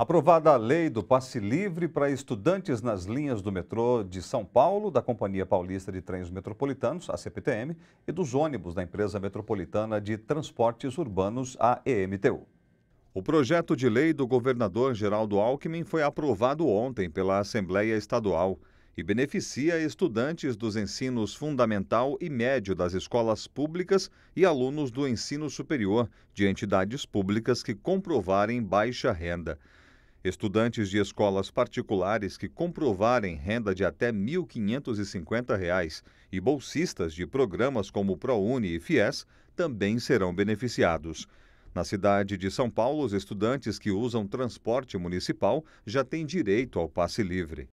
Aprovada a lei do passe livre para estudantes nas linhas do metrô de São Paulo, da Companhia Paulista de Trens Metropolitanos, a CPTM, e dos ônibus da Empresa Metropolitana de Transportes Urbanos, a EMTU. O projeto de lei do governador Geraldo Alckmin foi aprovado ontem pela Assembleia Estadual e beneficia estudantes dos ensinos fundamental e médio das escolas públicas e alunos do ensino superior de entidades públicas que comprovarem baixa renda. Estudantes de escolas particulares que comprovarem renda de até R$ 1.550 e bolsistas de programas como ProUni e FIES também serão beneficiados. Na cidade de São Paulo, os estudantes que usam transporte municipal já têm direito ao passe livre.